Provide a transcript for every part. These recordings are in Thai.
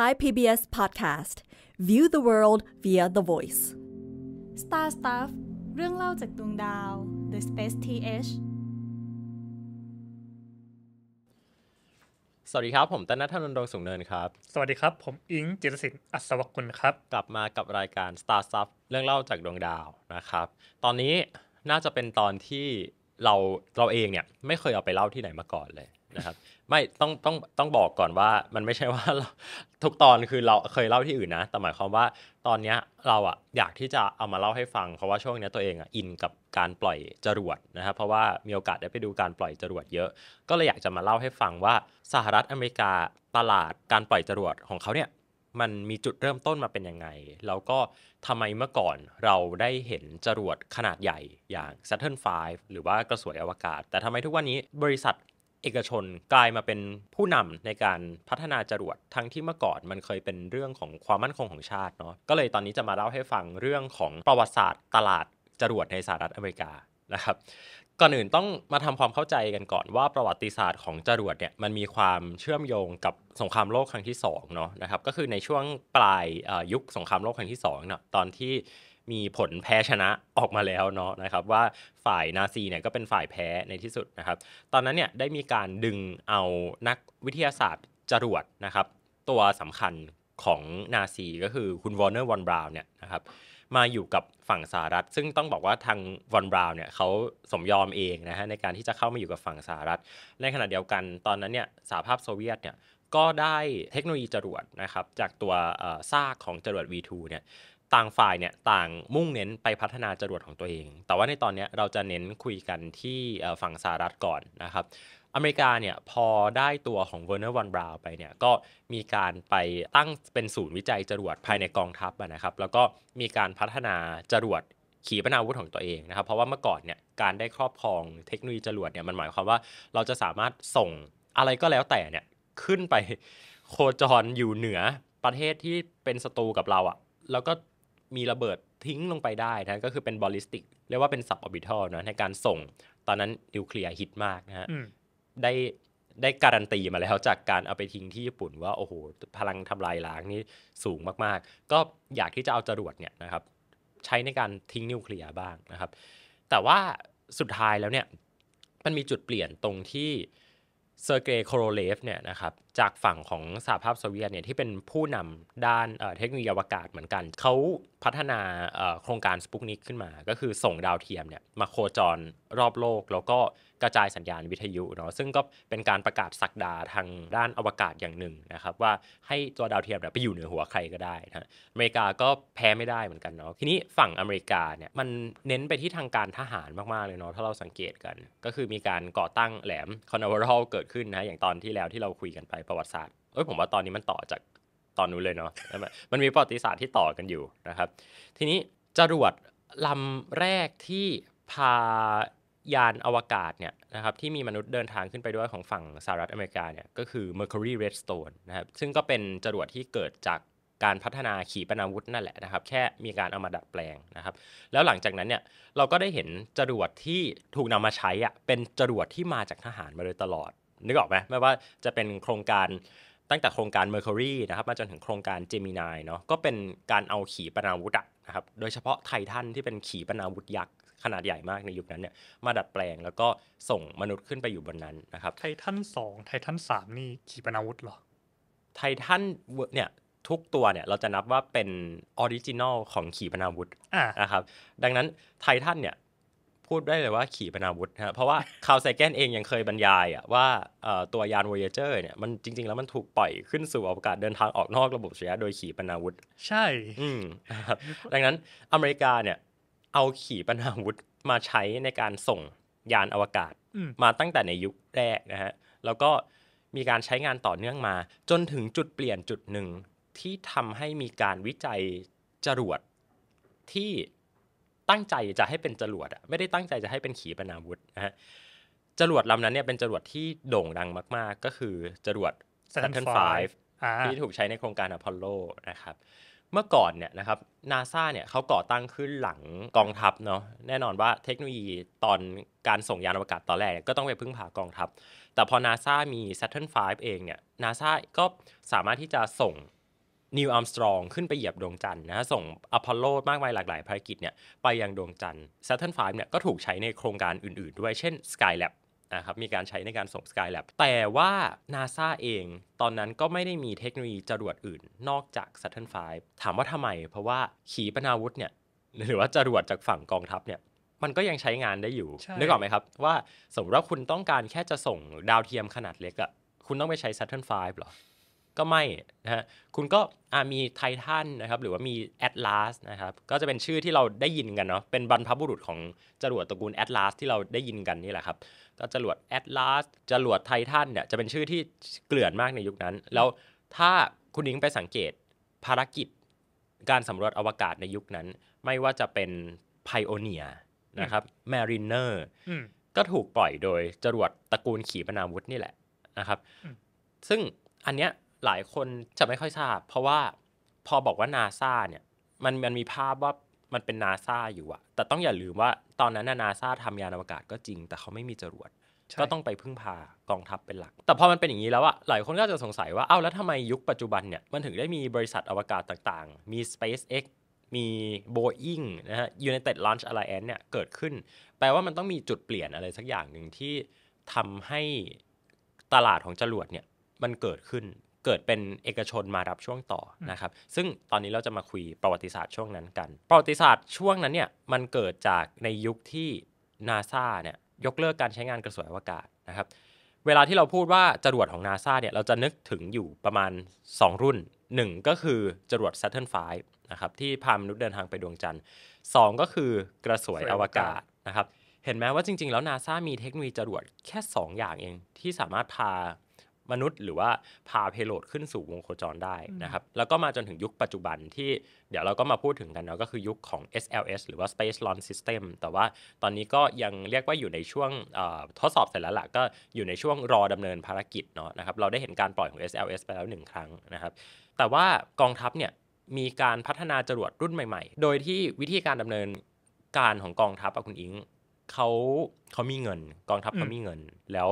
Thai PBS Podcast View the world via the voice Star Stuff เรื่องเล่าจากดวงดาว The Space TH สวัสดีครับ ผมตนนัทนนท์ดวงสุงเนินครับ สวัสดีครับ ผมอิงจิรศิลป์อัศวกุลครับ กลับมากับรายการ Star Stuff เรื่องเล่าจากดวงดาว นะครับ ตอนนี้ น่าจะเป็นตอนที่เรา เราเอง เนี่ย ไม่เคย เอาไปเล่าที่ไหนมาก่อนเลยนะครับไม่ต้องต้องต้องบอกก่อนว่ามันไม่ใช่ว่าทุกตอนคือเราเคยเล่าที่อื่นนะ แต่หมายความว่าตอนเนี้ยเราอะอยากที่จะเอามาเล่าให้ฟังเพราะว่าช่วงนี้ตัวเองอะอินกับการปล่อยจรวดนะครับเพราะว่ามีโอกาสได้ไปดูการปล่อยจรวดเยอะ ก็เลยอยากจะมาเล่าให้ฟังว่า สหรัฐอเมริกาตลาดการปล่อยจรวด ของเขาเนี่ยมันมีจุดเริ่มต้นมาเป็นยังไง แล้วก็ทำไมเมื่อก่อนเราได้เห็นจรวดขนาดใหญ่อย่าง Saturn V หรือว่ากระสวยอวกาศ แต่ทำไมทุกวันนี้บริษัทเอกชนกลายมาเป็นผู้นำในการพัฒนาจรวดทั้งที่เมื่อก่อนมันเคยเป็นเรื่องของความมั่นคงของชาติเนาะก็เลยตอนนี้จะมาเล่าให้ฟังเรื่องของประวัติศาสตร์ ตลาดจรวด ในสหรัฐอเมริกานะครับ ก่อนอื่นต้องมาทำความเข้าใจกันก่อนว่าประวัติศาสตร์ของจรวดเนี่ยมันมีความเชื่อมโยงกับสงครามโลกครั้งที่2เนาะนะครับก็คือในช่วงปลายยุคสงครามโลกครั้งที่2เนาะตอนที่มีผลแพ้ชนะออกมาแล้วเนาะนะครับ ว่าฝ่ายนาซีเนี่ยก็เป็นฝ่ายแพ้ในที่สุดนะครับ ตอนนั้นเนี่ยได้มีการดึงเอานักวิทยาศาสตร์จรวดนะครับ ตัวสำคัญของนาซีก็คือคุณวอร์เนอร์วอนบราวน์เนี่ยนะครับมาอยู่กับฝั่งสหรัฐ ซึ่งต้องบอกว่าทางวอนบราวน์เนี่ยเขาสมยอมเองนะฮะในการที่จะเข้ามาอยู่กับฝั่งสหรัฐในขณะเดียวกัน ตอนนั้นเนี่ยสหภาพโซเวียตเนี่ยก็ได้เทคโนโลยีจรวดนะครับ จากตัวซากของจรวด V2 เนี่ยต่างฝ่ายเนี่ยต่างมุ่งเน้นไปพัฒนาจรวดของตัวเอง แต่ว่าในตอนนี้เราจะเน้นคุยกันที่ฝั่งสหรัฐก่อนนะครับอเมริกาเนี่ยพอได้ตัวของเวอร์เนอร์วันบราวไปเนี่ยก็มีการไปตั้งเป็นศูนย์วิจัยจรวดภายในกองทัพนะครับแล้วก็มีการพัฒนาจรวดขีปนาวุธของตัวเองนะครับ เพราะว่าเมื่อก่อนเนี่ยการได้ครอบครองเทคโนโลยีจรวดเนี่ยมันหมายความว่าเราจะสามารถส่งอะไรก็แล้วแต่เนี่ยขึ้นไปโคจรอยู่เหนือประเทศที่เป็นศัตรูกับเราอะแล้วก็มีระเบิดทิ้งลงไปได้นะก็คือเป็นบอลลิสติกเรียกว่าเป็นสับออร์บิทัลนะในการส่ง ตอนนั้นนิวเคลียร์ฮิตมากนะฮะได้ได้การันตีมาแล้วจากการเอาไปทิ้งที่ญี่ปุ่นว่าโอ้โหพลังทำลายล้างนี่สูงมากๆ ก็อยากที่จะเอาจรวดเนี่ยนะครับ ใช้ในการทิ้งนิวเคลียร์บ้างนะครับ แต่ว่าสุดท้ายแล้วเนี่ย มันมีจุดเปลี่ยนตรงที่เซอร์เกย์โคโรเลฟเนี่ยนะครับจากฝั่งของสหภาพโซเวียตเนี่ยที่เป็นผู้นำด้านเทคโนโลยีอวกาศเหมือนกัน เขาพัฒนาโครงการสปุกนิกขึ้นมาก็คือส่งดาวเทียมเนี่ยมาโคจรรอบโลกแล้วก็กระจายสัญญาณวิทยุเนาะซึ่งก็เป็นการประกาศสักดาทางด้านอวกาศอย่างหนึ่งนะครับว่าให้ตัวดาวเทียมเนี่ยไปอยู่เหนือหัวใครก็ได้นะอเมริกาก็แพ้ไม่ได้เหมือนกันเนาะทีนี้ฝั่งอเมริกาเนี่ยมันเน้นไปที่ทางการทหารมากๆเลยเนาะถ้าเราสังเกตกัน ก็คือมีการก่อตั้งแหลมคอนเวอร์ทัลเกิดขึ้นนะอย่างตอนที่แล้วที่เราคุยกันไปประวัติศาสตร์ เอ้ยผมว่าตอนนี้มันต่อจากตอนนู้นเลยเนาะมันมีประวัติศาสตร์ที่ต่อกันอยู่นะครับ ทีนี้จรวดลำแรกที่พายานอวกาศเนี่ยนะครับ ที่มีมนุษย์เดินทางขึ้นไปด้วยของฝั่งสหรัฐอเมริกาเนี่ยก็คือ Mercury Redstone นะครับ ซึ่งก็เป็นจรวดที่เกิดจากการพัฒนาขีปนาวุธนั่นแหละนะครับ แค่มีการเอามาดัดแปลงนะครับ แล้วหลังจากนั้นเนี่ยเราก็ได้เห็นจรวดที่ถูกนำมาใช้อะเป็นจรวดที่มาจากทหารมาโดยตลอดนึกออกไหมไม่ว่าจะเป็นโครงการตั้งแต่โครงการ Mercury นะครับมาจนถึงโครงการ Gemini เนาะก็เป็นการเอาขีปนาวุธนะครับ โดยเฉพาะไททันที่เป็นขีปนาวุธยักษ์ ขนาดใหญ่มากในยุคนั้นเนี่ยมาดัดแปลงแล้วก็ส่งมนุษย์ขึ้นไปอยู่บนนั้นนะครับ ไททัน 2 ไททัน 3 นี่ขีปนาวุธเหรอ ไททันเนี่ยทุกตัวเนี่ยเราจะนับว่าเป็นออริจินอลของขีปนาวุธนะครับดังนั้นไททันเนี่ยพูดได้เลยว่าขี่ปนาวุธฮะเพราะว่าคาวไซแกนเองยังเคยบรรยายอะว่าตัวยานวอยเจอร์เนี่ยมันจริง ๆ แล้วมันถูกปล่อยขึ้นสู่อวกาศเดินทางออกนอกระบบสุริยะโดยขี่ปนาวุธ ใช่อืดังนั้นอเมริกาเนี่ย เอาขี่ปนาวุธมาใช้ในการส่งยานอวกาศ มาตั้งแต่ในยุคแรกนะฮะ แล้วก็มีการใช้งานต่อเนื่องมา จนถึงจุดเปลี่ยนจุดหนึ่งที่ทำให้มีการวิจัยจรวดที่ตั้งใจจะให้เป็นจรวดอะไม่ได้ตั้งใจจะให้เป็นขีปนาวุธนะฮะจรวดลำนั้นเนี่ยเป็นจรวดที่โด่งดังมากๆ ก็คือจรวด Saturn V ที่ถูกใช้ในโครงการอพอลโลนะครับเมื่อก่อนเนี่ยนะครับนาซาเนี่ยเขาก่อตั้งขึ้นหลังกองทัพเนาะแน่นอนว่าเทคโนโลยีตอนการส่งยานอวกาศตอนแรกก็ต้องไปพึ่งพากองทัพ แต่พอนาซามี Saturn V เองเนี่ยนาซาก็สามารถที่จะส่งนิวอัมสตรองขึ้นไปเหยียบดวงจันทร์นะส่งอพอลโลมากมายหลากหลายภารกิจเนี่ยไปยังดวงจันทร์ Saturn V เนี่ยก็ถูกใช้ในโครงการอื่นๆด้วยเช่น Skylab นะครับมีการใช้ในการส่ง Skylab แต่ว่า NASA เอง ตอนนั้นก็ไม่ได้มีเทคโนโลยีจรวดอื่นนอกจาก Saturn V ถามว่าทำไม เพราะว่าขีปนาวุธเนี่ยหรือว่าจรวดจากฝั่งกองทัพเนี่ยมันก็ยังใช้งานได้อยู่ นึกออกไหมครับว่าสมมติว่าคุณต้องการแค่จะส่งดาวเทียมขนาดเล็กอะคุณต้องไปใช้ Saturn V หรอก็ไม่ นะฮะ คุณก็มีไททันนะครับ หรือว่ามีแอตลาสนะครับ ก็จะเป็นชื่อที่เราได้ยินกันเนาะ เป็นบรรพบุรุษของจรวดตระกูลแอตลาสที่เราได้ยินกันนี่แหละครับ ก็จรวดแอตลาสจรวดไททันเนี่ยจะเป็นชื่อที่เกลื่อนมากในยุคนั้น แล้วถ้าคุณนิ้งไปสังเกตภารกิจการสำรวจอวกาศในยุคนั้น ไม่ว่าจะเป็นไพโอเนียนะครับแมรินเนอร์ก็ถูกปล่อยโดยจรวดตระกูลขีปนาวุธนี่แหละนะครับ ซึ่งอันเนี้ยหลายคนจะไม่ค่อยทราบ เพราะว่าพอบอกว่านาซาเนี่ยมันมันมีภาพว่ามันเป็นนาซาอยู่อะแต่ต้องอย่าลืมว่าตอนนั้นนาซาทำยานอวกาศก็จริง แต่เขาไม่มีจรวด ก็ต้องไปพึ่งพากองทัพเป็นหลัก แต่พอมันเป็นอย่างนี้แล้วอะหลายคนก็จะสงสัยว่าเอ้าแล้วทำไมยุคปัจจุบันเนี่ยมันถึงได้มีบริษัทอวกาศต่างๆ มี SpaceX มี Boeing นะฮะ United Launch Alliance เนี่ยเกิดขึ้น แปลว่ามันต้องมีจุดเปลี่ยนอะไรสักอย่างหนึ่งที่ทำให้ตลาดของจรวดเนี่ยมันเกิดขึ้นเกิดเป็นเอกชนมารับช่วงต่อนะครับซึ่งตอนนี้เราจะมาคุยประวัติศาสตร์ช่วงนั้นกัน ประวัติศาสตร์ช่วงนั้นเนี่ยมันเกิดจากในยุคที่นาซาเนี่ยยกเลิกการใช้งานกระสวยอวกาศนะครับเวลาที่เราพูดว่าจรวดของนาซาเนี่ยเราจะนึกถึงอยู่ประมาณ 2 รุ่น 1 ก็คือจรวด Saturn V นะครับที่พามนุษย์เดินทางไปดวงจันทร์ 2 ก็คือกระสวยอวกาศนะครับเห็นไหมว่าจริงๆ แล้วนาซามีเทคโนโลยีจรวดแค่ 2 อย่างเองที่สามารถพามนุษย์หรือว่า พาเพโลดขึ้นสู่วงโคจรได้นะครับ แล้วก็มาจนถึงยุคปัจจุบันที่เดี๋ยวเราก็มาพูดถึงกันเนาะก็คือยุคของ SLS หรือว่า Space Launch System แต่ว่าตอนนี้ก็ยังเรียกว่าอยู่ในช่วงทดสอบเสร็จแล้วละก็อยู่ในช่วงรอดำเนินภารกิจเนาะนะครับเราได้เห็นการปล่อยของ SLS ไปแล้วหนึ่งครั้งนะครับ แต่ว่ากองทัพเนี่ยมีการพัฒนาจรวดรุ่นใหม่ ๆ โดยที่วิธีการดำเนินการของกองทัพอะคุณอิงเขาเขามีเงินกองทัพเขามีเงินแล้ว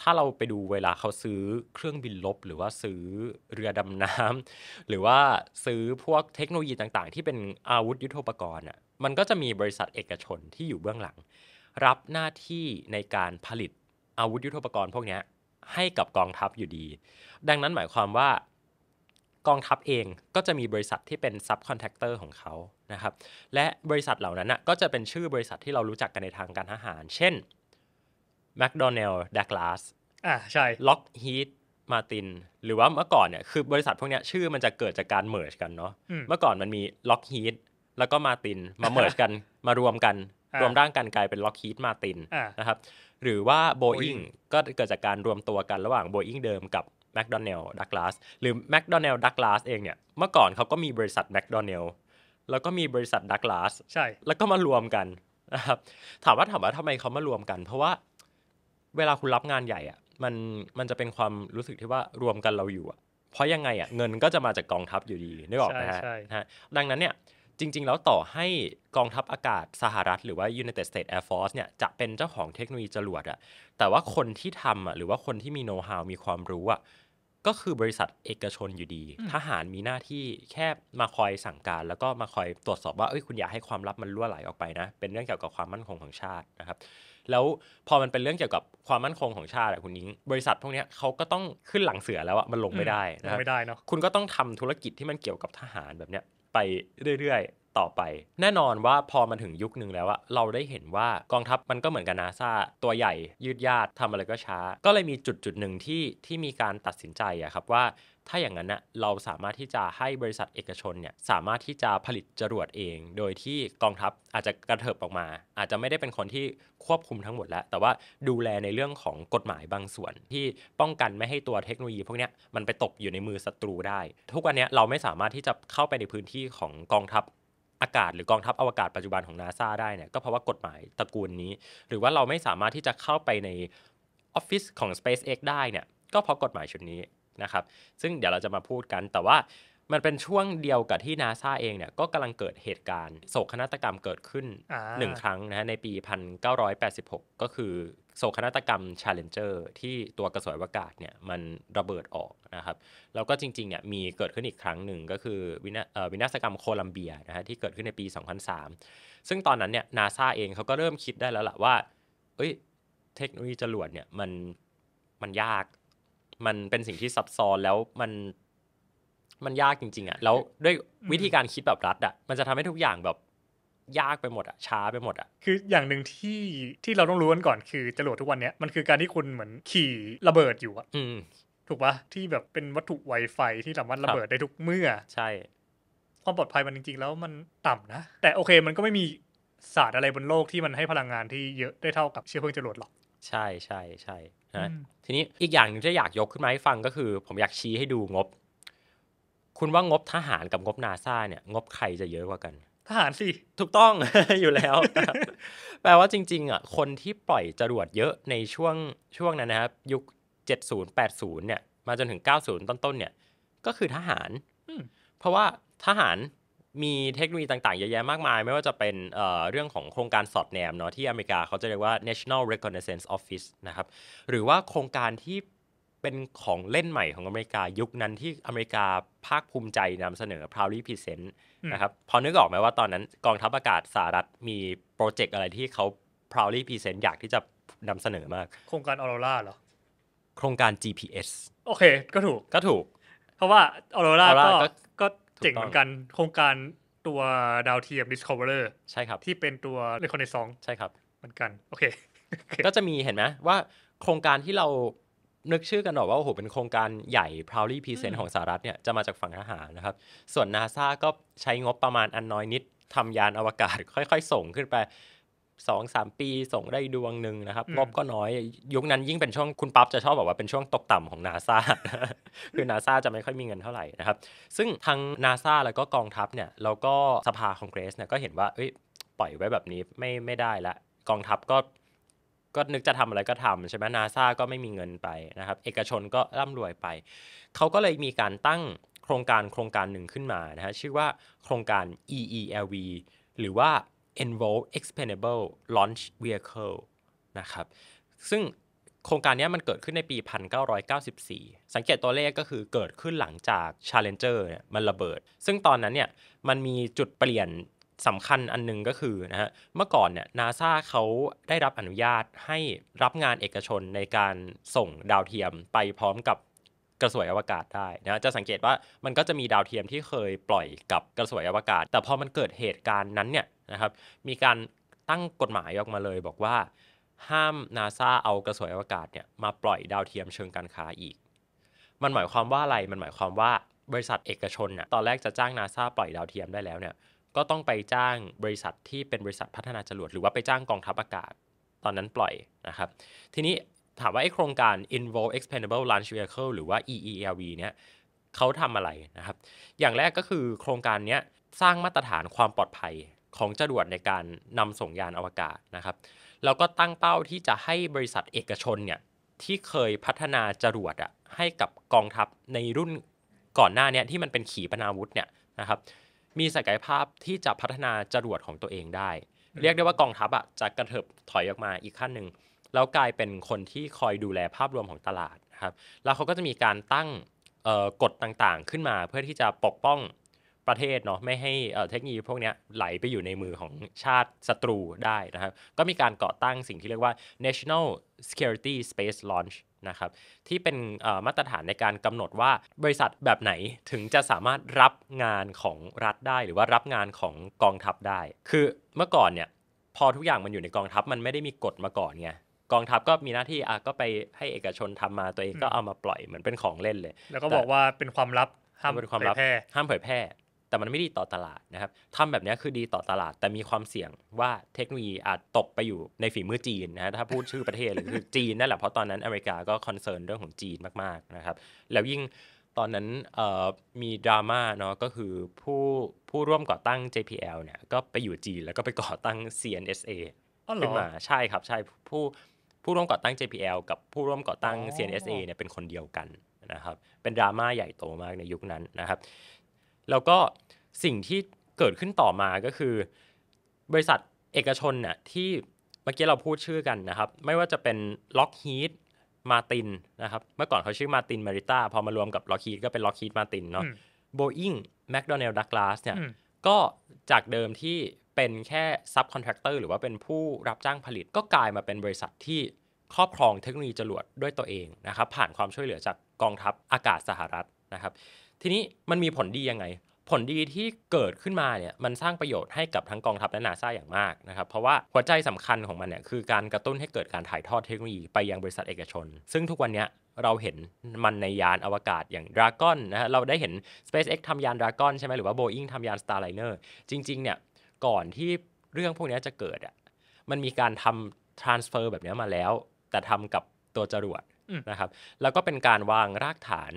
ถ้าเราไปดูเวลาเขาซื้อเครื่องบินลบ หรือว่าซื้อเรือดำน้ำหรือว่าซื้อพวกเทคโนโลยีต่างๆที่เป็นอาวุธยุโทโธปกรณ์อ่ะมันก็จะมีบริษัทเอกชนที่อยู่เบื้องหลัง รับหน้าที่ในการผลิตอาวุธยุโทโธปกรณ์ พวกนี้ ให้กับกองทัพอยู่ดี ดังนั้นหมายความว่ากองทัพเองก็จะมีบริษัทที่เป็นซับคอนแทคเตอร์ของเขานะครับและบริษัทเหล่านั้นนะก็จะเป็นชื่อบริษัทที่เรารู้จักกันในทางการทหาร เช่นแมคโดนัลดักลาสอ่าใช่ล็อกฮีทมาตินหรือว่าเมื่อก่อนเนี่ย คือบริษัทพวกเนี้ยชื่อมันจะเกิดจากการเมิร์ชกันเนาะ เมื่อก่อนมันมีล็อกฮีทแล้วก็มาตินมาเมิร์ชกันมารวมกันรวมร่างกันกลายเป็นล็อกฮีทมาตินนะครับ หรือว่าโบอิงก็เกิดจากการรวมตัวกันระหว่างโบอิงเดิมกับแมคโดนัลด์ดักลาสหรือมคโดนัลด์ดักลาสเองเนี่ยเมื่อก่อนเขาก็มีบริษัทแมคโดนัลด์แล้วก็มีบริษัทดักลาสใช่ แล้วก็มารวมกันนะครับ ถามว่าถามว่าทำไมเขามารวมกันเพราะว่าเวลาคุณรับงานใหญ่อะมันมันจะเป็นความรู้สึกที่ว่ารวมกันเราอยู่อะเพราะยังไงอะเงินก็จะมาจากกองทัพอยู่ดีนึกออกไหมฮะนะดังนั้นเนี่ยจริงๆ แล้วต่อให้กองทัพอากาศสหรัฐหรือว่า United States Air Force เนี่ยจะเป็นเจ้าของเทคโนโลยีจรวดอะแต่ว่าคนที่ทำอะหรือว่าคนที่มีโน้ตฮาวมีความรู้อะก็คือบริษัทเอกชนอยู่ดีทหารมีหน้าที่แค่มาคอยสั่งการ แล้วก็มาคอยตรวจสอบว่าเอ้ยคุณอย่าให้ความลับมันรั่วไหลออกไปนะ เป็นเรื่องเกี่ยวกับความมั่นคงของชาตินะครับแล้วพอมันเป็นเรื่องเกี่ยวกับความมั่นคงของชาติอะคุณนิ้งบริษัทพวกนี้เขาก็ต้องขึ้นหลังเสือแล้วอะมันลงไม่ได้นะไม่ได้เนาะคุณก็ต้องทำธุรกิจที่มันเกี่ยวกับทหารแบบเนี้ยไปเรื่อยๆ ต่อไป แน่นอนว่าพอมันถึงยุคหนึ่งแล้วอะเราได้เห็นว่ากองทัพมันก็เหมือนกับนาซาตัวใหญ่ ยืดยาดทำอะไรก็ช้า ก็เลยมีจุดจุดหนึ่งที่ที่มีการตัดสินใจอะครับว่าถ้าอย่างนั้นนะเราสามารถที่จะให้บริษัทเอกชนเนี่ยสามารถที่จะผลิตจรวดเอง โดยที่กองทัพอาจจะกระเถิบออกมา อาจจะไม่ได้เป็นคนที่ควบคุมทั้งหมดแล้ว แต่ว่าดูแลในเรื่องของกฎหมายบางส่วน ที่ป้องกันไม่ให้ตัวเทคโนโลยีพวกนี้มันไปตกอยู่ในมือศัตรูได้ ทุกวันนี้เราไม่สามารถที่จะเข้าไปในพื้นที่ของกองทัพอากาศหรือกองทัพอวกาศปัจจุบันของนาซาได้เนี่ยก็เพราะว่ากฎหมายตระกูลนี้ หรือว่าเราไม่สามารถที่จะเข้าไปในออฟฟิศของ SpaceX ได้เนี่ยก็เพราะกฎหมายชุดนี้นะครับซึ่งเดี๋ยวเราจะมาพูดกัน แต่ว่ามันเป็นช่วงเดียวกับที่นาซาเองเนี่ยก็กำลังเกิดเหตุการณ์โศกนาฏกรรมเกิดขึ้นหนึ่งครั้งนะฮะในปี 1986 ก็คือ โศกนาฏกรรม Challenger ที่ตัวกระสวยอวกาศเนี่ยมันระเบิดออกนะครับแล้วก็จริงๆเนี่ยมีเกิดขึ้นอีกครั้งหนึ่งก็คือวินาวินาศกรรมโคลัมเบียนะฮะที่เกิดขึ้นในปี 2003 ซึ่งตอนนั้นเนี่ยนาซาเองเขาก็เริ่มคิดได้แล้วล่ะว่าเอ้ยเทคโนโลยีจรวดเนี่ยมันมันยากมันเป็นสิ่งที่ซับซ้อนแล้วมันมันยากจริง ๆอะ่ะ แล้วด้วยวิธีการคิดแบบรัดอะ่ะ มันจะทำให้ทุกอย่างแบบ ยากไปหมดอะ่ะ ช้าไปหมดอะ่ะคืออย่างหนึ่งที่ที่เราต้องรู้กันก่อนคือจรวดทุกวันเนี้ยมันคือการที่คุณเหมือนขี่ ระเบิดอยู่อะ่ะถูกปะที่แบบเป็นวัตถุไวไฟที่สามารถระเบิดได้ทุกเมื่อ ใช่ ความปลอดภัยมันจริงๆ แล้วมันต่ำนะแต่โอเคมันก็ไม่มีศาสตร์อะไรบนโลกที่มันให้พลังงานที่เยอะได้เท่ากับเชื้อเพลิงจรวดหรอกใช่ใช่ใช่ะทีนี้อีกอย่างนึงที่อยากยกขึ้นมาให้ฟังก็คือ ผมอยากชี้ให้ดูงบ คุณว่างบทหารกับงบนาซาเนี่ย งบใครจะเยอะกว่ากัน ทหารสิ ถูกต้อง อยู่แล้ว แปลว่าจริงๆอ่ะคนที่ปล่อยจรวดเยอะในช่วงช่วงนั้นนะครับ ยุค70 80เนี่ย มาจนถึง 90 ต้นๆเนี่ย ก็คือทหารเพราะว่าทหารมีเทคโนโลยีต่างๆ เยอะแยะมากมาย ไม่ว่าจะเป็นเเรื่องของโครงการสอดแนมเนาะที่อเมริกาเขาจะเรียกว่า National Reconnaissance Office นะครับ หรือว่าโครงการที่เป็นของเล่นใหม่ของอเมริกายุคนั้นที่อเมริกาภาคภูมิใจนำเสนอ proudly present นะครับพอนึกออกไหมว่าตอนนั้นกองทัพอากาศสหรัฐมีโปรเจกต์อะไรที่เขา proudly present อยากที่จะนำเสนอมาก โครงการออโรราเหรอโครงการ GPS โอเคก็ถูกก็ถูก เพราะว่าออโรราก็ก็เจ๋งเหมือนกันโครงการตัวดาวเทียม Discoverer ใช่ครับ ที่เป็นตัวเ e คคอน a นซองใช่ครับ เหมือนกัน โอเค ก็จะมีเห็นไหมว่าโครงการที่เรานึกชื่อกันหรอยว่าโอ้โหเป็นโครงการใหญ่ proudly present ของสหรัฐเนี่ยจะมาจากฝั่งทหารนะครับ ส่วนนาซาก็ใช้งบประมาณอันน้อยนิดทำยานอวกาศค่อยๆ ส่งขึ้นไปสองสามปีส่งได้ดวงหนึ่งนะครับงบก็น้อยยุคนั้นยิ่งเป็นช่วงคุณปั๊บจะชอบบอกว่าเป็นช่วงตกต่ำของนาซาคือนาซาจะไม่ค่อยมีเงินเท่าไหร่นะครับ ซึ่งทางนาซาแล้วก็กองทัพเนี่ยแล้วก็สภาคองเกรสเนี่ยก็เห็นว่าเอ้ยปล่อยไว้แบบนี้ไม่ไม่ได้ละ กองทัพก็ก็นึกจะทำอะไรก็ทำใช่ไหมนาซาก็ไม่มีเงินไปนะครับ เอกชนก็ร่ำรวยไปเขาก็เลยมีการตั้งโครงการโครงการหนึ่งขึ้นมานะฮะชื่อว่าโครงการ EELV หรือว่า Enroll Expendable Launch Vehicle นะครับ ซึ่งโครงการนี้มันเกิดขึ้นในปี 1994 สังเกตตัวเลขก็คือเกิดขึ้นหลังจาก Challenger เนี่ยมันระเบิด ซึ่งตอนนั้นเนี่ยมันมีจุดเปลี่ยนสำคัญอันนึงก็คือนะฮะ เมื่อก่อนเนี่ยนาซาเขาได้รับอนุญาตให้รับงานเอกชนในการส่งดาวเทียมไปพร้อมกับกระสวยอวกาศได้นะจะสังเกตว่ามันก็จะมีดาวเทียมที่เคยปล่อยกับกระสวยอวกาศ แต่พอมันเกิดเหตุการณ์นั้นเนี่ยนะครับมีการตั้งกฎหมายออกมาเลยบอกว่า ห้ามนาซาเอากระสวยอวกาศเนี่ยมาปล่อยดาวเทียมเชิงการค้าอีก มันหมายความว่าอะไร มันหมายความว่าบริษัทเอกชนเนี่ยตอนแรกจะจ้างนาซาปล่อยดาวเทียมได้แล้วเนี่ย ก็ต้องไปจ้างบริษัทที่เป็นบริษัทพัฒนาจรวดหรือว่าไปจ้างกองทัพอากาศตอนนั้นปล่อยนะครับ ทีนี้ถามว่าไอโครงการ Involve Expandable Launch Vehicle หรือว่า EELV เนี่ยเขาทำอะไรนะครับ อย่างแรกก็คือโครงการนี้สร้างมาตรฐานความปลอดภัยของจรวดในการนำส่งยานอวกาศนะครับแล้วก็ตั้งเป้าที่จะให้บริษัทเอกชนเนี่ยที่เคยพัฒนาจรวดอะให้กับกองทัพในรุ่นก่อนหน้านี้ที่มันเป็นขีปนาวุธเนี่ยนะครับ มีศักยภาพที่จะพัฒนาจรวดของตัวเองได้ เรียกได้ว่ากองทัพอ่ะจะกระเถิบถอยออกมาอีกขั้นหนึ่งแล้วกลายเป็นคนที่คอยดูแลภาพรวมของตลาดนะครับแล้วเขาก็จะมีการตั้งกฎต่างๆ ขึ้นมาเพื่อที่จะปกป้องประเทศเนาะไม่ให้เทคโนโลยีพวกนี้ไหลไปอยู่ในมือของชาติศัตรูได้นะครับ ก็มีการก่อตั้งสิ่งที่เรียกว่า National Security Space Launch นะครับ ที่เป็นมาตรฐานในการกำหนดว่าบริษัทแบบไหนถึงจะสามารถรับงานของรัฐได้หรือว่ารับงานของกองทัพได้ คือเมื่อก่อนเนี่ย พอทุกอย่างมันอยู่ในกองทัพมันไม่ได้มีกฎมาก่อนไงกองทัพก็มีหน้าที่อ่ะก็ไปให้เอกชนทำมาตัวเองก็เอามาปล่อยเหมือนเป็นของเล่นเลย แล้วก็บอกว่าเป็นความลับห้ามเผยแพร่ห้ามเผยแพร่แต่มันไม่ดีต่อตลาดนะครับทำแบบนี้คือดีต่อตลาด แต่มีความเสี่ยงว่าเทคโนโลยีอาจตกไปอยู่ในฝีมือจีนนะฮะถ้าพูดชื่อประเทศเลยคือจีนนั่นแหละเพราะตอนนั้นอเมริกาก็คอนเซิร์นเรื่องของจีนมากๆนะครับแล้วยิ่งตอนนั้นมีดราม่าเนาะก็คือผู้ผู้ร่วมก่อตั้ง JPL เนี่ยก็ไปอยู่จีน แล้วก็ไปก่อตั้ง CNSA ขึ้นมาใช่ครับใช่ผู้ผู้ร่วมก่อตั้ง JPL กับผู้ร่วมก่อตั้ง CNSA เนี่ยเป็นคนเดียวกันนะครับเป็นดราม่าใหญ่โตมากในยุคนั้นนะครับแล้วก็สิ่งที่เกิดขึ้นต่อมาก็คือ บริษัทเอกชนเนี่ยที่เมื่อกี้เราพูดชื่อกันนะครับ ไม่ว่าจะเป็นล็อกฮีทมาตินนะครับเมื่อก่อนเขาชื่อมาตินมาริต้าพอมารวมกับล็อกฮีทก็เป็นล็อกฮีทมาตินเนาะโบอิงแมคโดนัลด์ดักลาสเนี่ยก็จากเดิมที่เป็นแค่ซับคอนแทคเตอร์หรือว่าเป็นผู้รับจ้างผลิตก็กลายมาเป็นบริษัทที่ครอบครองเทคโนโลยีจรวดด้วยตัวเองนะครับ ผ่านความช่วยเหลือจากกองทัพอากาศสหรัฐนะครับทีนี้มันมีผลดียังไง ผลดีที่เกิดขึ้นมาเนี่ยมันสร้างประโยชน์ให้กับทั้งกองทัพและนาซาอย่างมากนะครับ เพราะว่าหัวใจสำคัญของมันเนี่ยคือการกระตุ้นให้เกิดการถ่ายทอดเทคโนโลยีไปยังบริษัทเอกชน ซึ่งทุกวันนี้เราเห็นมันในยานอวกาศอย่าง Dragon นะฮะเราได้เห็น SpaceX ทำยาน Dragon ใช่ไหม หรือว่า Boeing ทำยาน Starliner จริงๆเนี่ย ก่อนที่เรื่องพวกนี้จะเกิดอ่ะ มันมีการทำ transfer แบบนี้มาแล้ว แต่ทำกับตัวจรวดนะครับ แล้วก็เป็นการวางรากฐาน